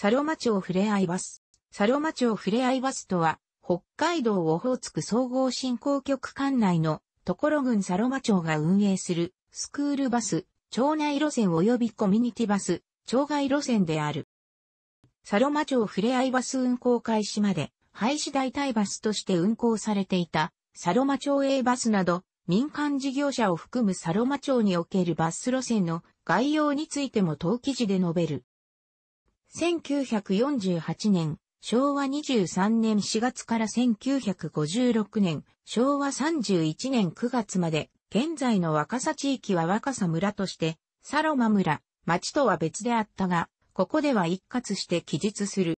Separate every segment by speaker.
Speaker 1: サロマ町ふれあいバス。サロマ町ふれあいバスとは、北海道オホーツク総合振興局管内の、ところ郡サロマ町が運営する、スクールバス、町内路線及びコミュニティバス、町外路線である。サロマ町ふれあいバス運行開始まで、廃止代替バスとして運行されていた、サロマ町営バスなど、民間事業者を含むサロマ町におけるバス路線の概要についても当記事で述べる。1948年、昭和23年4月から1956年、昭和31年9月まで、現在の若狭地域は若狭村として、サロマ村、町とは別であったが、ここでは一括して記述する。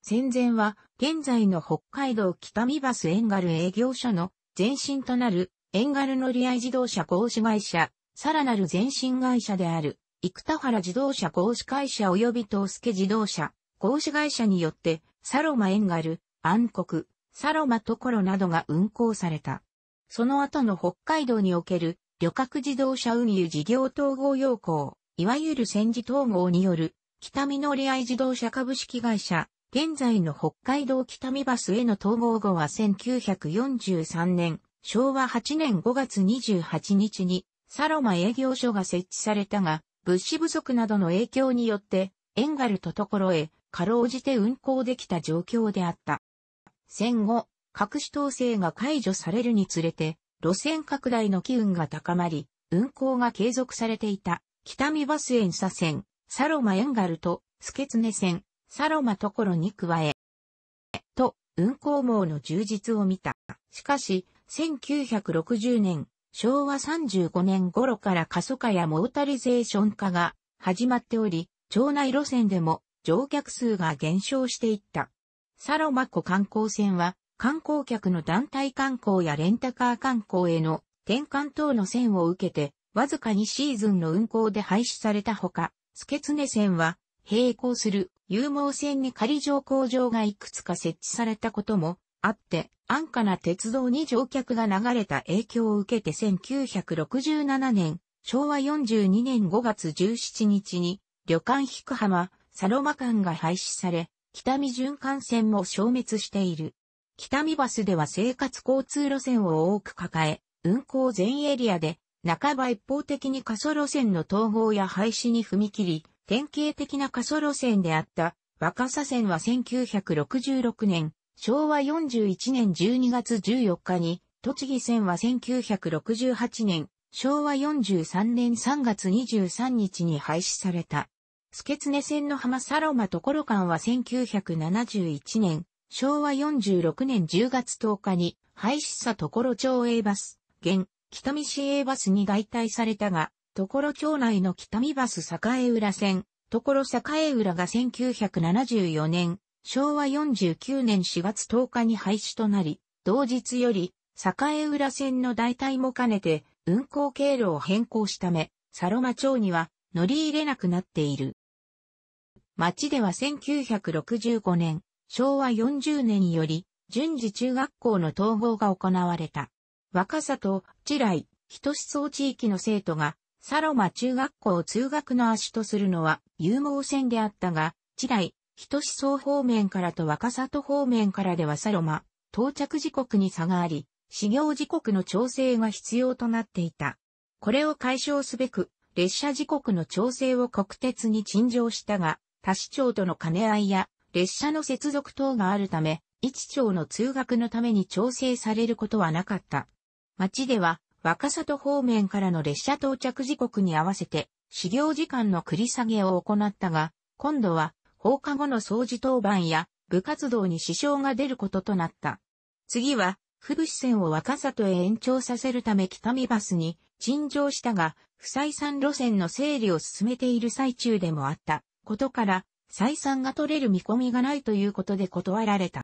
Speaker 1: 戦前は、現在の北海道北見バスエンガル営業所の前身となる、エンガル乗り合い自動車合資会社、さらなる前身会社である、生田原自動車合資会社及び東助自動車合資会社によって、サロマエンガル、暗黒、サロマところなどが運行された。その後の北海道における旅客自動車運輸事業統合要項、いわゆる戦時統合による北見乗り合い自動車株式会社、現在の北海道北見バスへの統合後は1943年、昭和8年5月28日にサロマ営業所が設置されたが、物資不足などの影響によって、エンガルとところへ、かろうじて運行できた状況であった。戦後、各し統制が解除されるにつれて、路線拡大の機運が高まり、運行が継続されていた、北見バス園左線、サロマエンガルと、スケツネ線、サロマところに加え、と、運行網の充実を見た。しかし、1960年、昭和35年頃から過疎化やモータリゼーション化が始まっており、町内路線でも乗客数が減少していった。サロマ湖観光船は観光客の団体観光やレンタカー観光への転換等の線を受けて、わずか2シーズンの運行で廃止されたほか、スケツネ線は並行する有毛線に仮乗降場がいくつか設置されたこともあって、安価な鉄道に乗客が流れた影響を受けて1967年、昭和42年5月17日に、旅館菊浜、サロマ間が廃止され、北見循環線も消滅している。北見バスでは生活交通路線を多く抱え、運行全エリアで、半ば一方的に過疎路線の統合や廃止に踏み切り、典型的な過疎路線であった若狭線は1966年、昭和41年12月14日に、栃木線は1968年、昭和43年3月23日に廃止された。スケツネ線の浜サロマところ間は1971年、昭和46年10月10日に廃止さところ町営バス、現、北見市営バスに代替されたが、ところ町内の北見バス栄浦線、ところ栄浦が1974年、昭和49年4月10日に廃止となり、同日より、栄浦線の代替も兼ねて、運行経路を変更したため、サロマ町には乗り入れなくなっている。町では1965年、昭和40年より、順次中学校の統合が行われた。若さと地雷、人思想地域の生徒が、サロマ中学校通学の足とするのは、有毛線であったが、地雷、人志層方面からと若里方面からではサロマ、到着時刻に差があり、始業時刻の調整が必要となっていた。これを解消すべく、列車時刻の調整を国鉄に陳情したが、他市長との兼ね合いや、列車の接続等があるため、一町の通学のために調整されることはなかった。町では、若里方面からの列車到着時刻に合わせて、始業時間の繰り下げを行ったが、今度は放課後の掃除当番や部活動に支障が出ることとなった。次は、ふぶ線を若里へ延長させるため北見バスに陳情したが、不採算路線の整理を進めている最中でもあったことから、採算が取れる見込みがないということで断られた。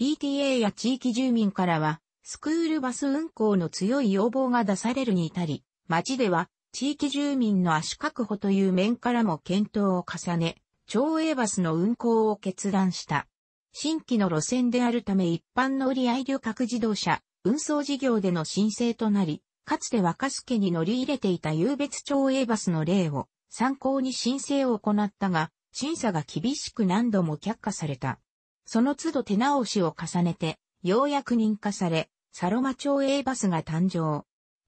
Speaker 1: PTA や地域住民からは、スクールバス運行の強い要望が出されるに至り、町では地域住民の足確保という面からも検討を重ね、町営バスの運行を決断した。新規の路線であるため一般乗り合い旅客自動車、運送事業での申請となり、かつて若助に乗り入れていた有別町営バスの例を参考に申請を行ったが、審査が厳しく何度も却下された。その都度手直しを重ねて、ようやく認可され、サロマ町営バスが誕生。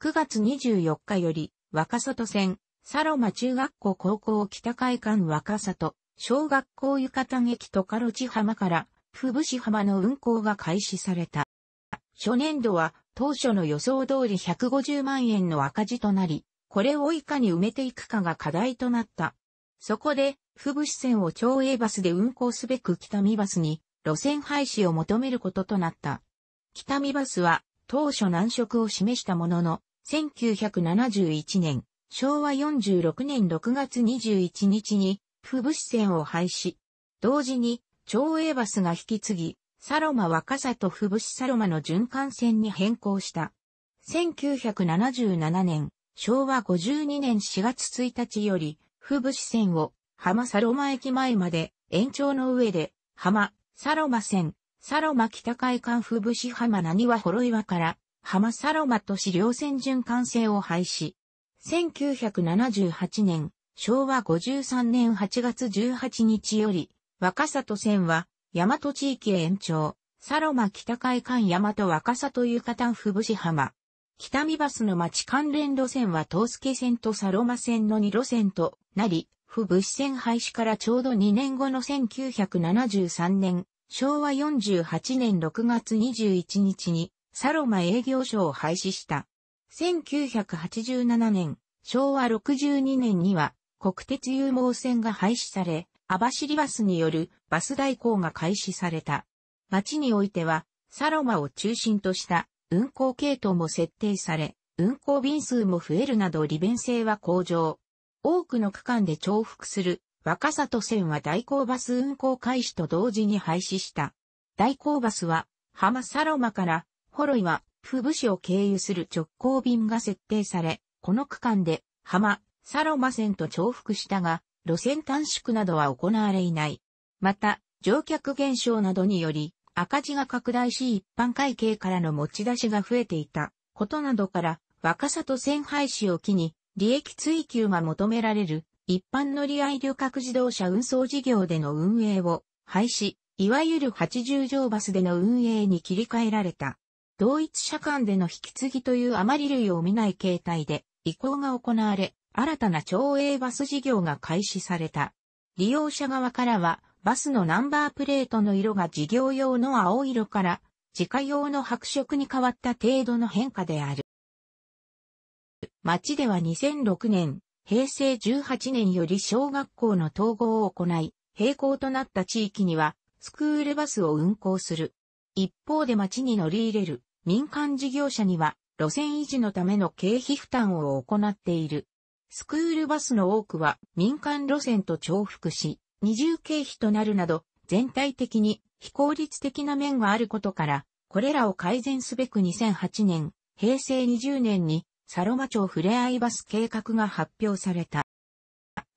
Speaker 1: 9月24日より、若里線、サロマ中学校高校北海館若里、小学校浴衣駅とカロチ浜から、福し浜の運行が開始された。初年度は当初の予想通り150万円の赤字となり、これをいかに埋めていくかが課題となった。そこで、福し線を町営バスで運行すべく北見バスに路線廃止を求めることとなった。北見バスは当初難色を示したものの、1971年、昭和46年6月21日に不物線を廃止。同時に、長英バスが引き継ぎ、サロマ若里不物サロマの循環線に変更した。1977年、昭和52年4月1日より、不物線を浜サロマ駅前まで延長の上で、浜、サロマ線、サロマ北海ふ不物浜何は幌岩から浜サロマ都市両線循環線を廃止。1978年、昭和53年8月18日より、若里線は、大和地域延長、サロマ北海間大和若里床丹ふぶし浜。北見バスの町関連路線は東助線とサロマ線の2路線となり、不物資線廃止からちょうど2年後の1973年、昭和48年6月21日に、サロマ営業所を廃止した。1987年、昭和62年には、国鉄有毛線が廃止され、網走バスによるバス代行が開始された。町においては、サロマを中心とした運行系統も設定され、運行便数も増えるなど利便性は向上。多くの区間で重複する若里線は代行バス運行開始と同時に廃止した。代行バスは、浜サロマから、ホロイは、府ブ市を経由する直行便が設定され、この区間で、浜、サロマ線と重複したが、路線短縮などは行われいない。また、乗客減少などにより、赤字が拡大し一般会計からの持ち出しが増えていたことなどから、若さと線廃止を機に、利益追求が求められる、一般乗り合い旅客自動車運送事業での運営を廃止、いわゆる80乗バスでの運営に切り替えられた。同一車間での引き継ぎというあまり類を見ない形態で移行が行われ、新たな町営バス事業が開始された。利用者側からは、バスのナンバープレートの色が事業用の青色から自家用の白色に変わった程度の変化である。町では2006年、平成18年より小学校の統合を行い、並行となった地域にはスクールバスを運行する。一方で町に乗り入れる民間事業者には路線維持のための経費負担を行っている。スクールバスの多くは民間路線と重複し、二重経費となるなど、全体的に非効率的な面があることから、これらを改善すべく2008年、平成20年に、サロマ町ふれあいバス計画が発表された。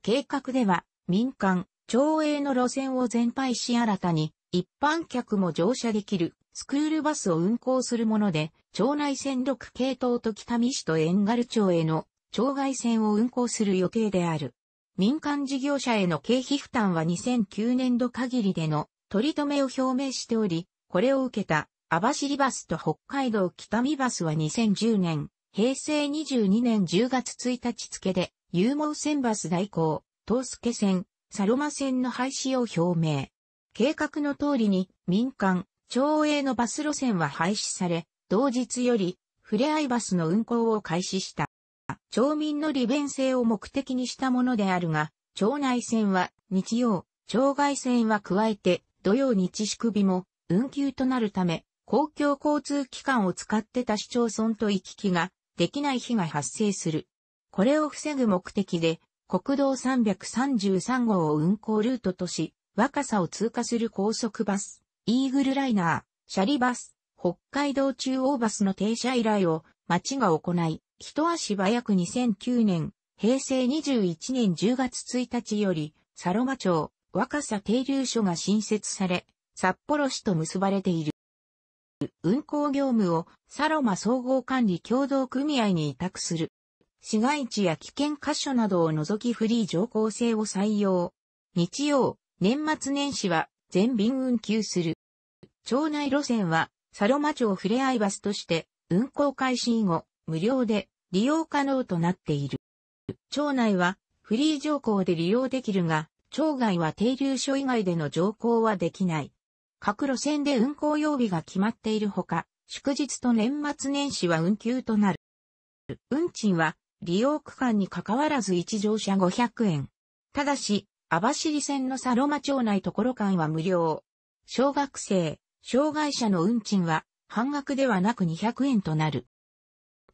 Speaker 1: 計画では、民間、町営の路線を全廃し新たに、一般客も乗車できる、スクールバスを運行するもので、町内線6系統と北見市と遠軽町への町外線を運行する予定である。民間事業者への経費負担は2009年度限りでの取り留めを表明しており、これを受けた網走バスと北海道北見バスは2010年、平成22年10月1日付で、有毛線バス代行、東助線、サロマ線の廃止を表明。計画の通りに民間、町営のバス路線は廃止され、同日より、ふれあいバスの運行を開始した。町民の利便性を目的にしたものであるが、町内線は日曜、町外線は加えて土曜日組日も運休となるため、公共交通機関を使って他市町村と行き来ができない日が発生する。これを防ぐ目的で、国道333号を運行ルートとし、若さを通過する高速バス、イーグルライナー、シャリバス、北海道中央バスの停車依頼を町が行い、一足早く2009年、平成21年10月1日より、サロマ町、若狭停留所が新設され、札幌市と結ばれている。運行業務をサロマ総合管理協同組合に委託する。市街地や危険箇所などを除きフリー乗降制を採用。日曜、年末年始は全便運休する。町内路線はサロマ町ふれあいバスとして運行開始以後、無料で利用可能となっている。町内はフリー乗降で利用できるが、町外は停留所以外での乗降はできない。各路線で運行曜日が決まっているほか、祝日と年末年始は運休となる。運賃は利用区間に関わらず1乗車500円。ただし、網走線のサロマ町内ところ間は無料。小学生、障害者の運賃は半額ではなく200円となる。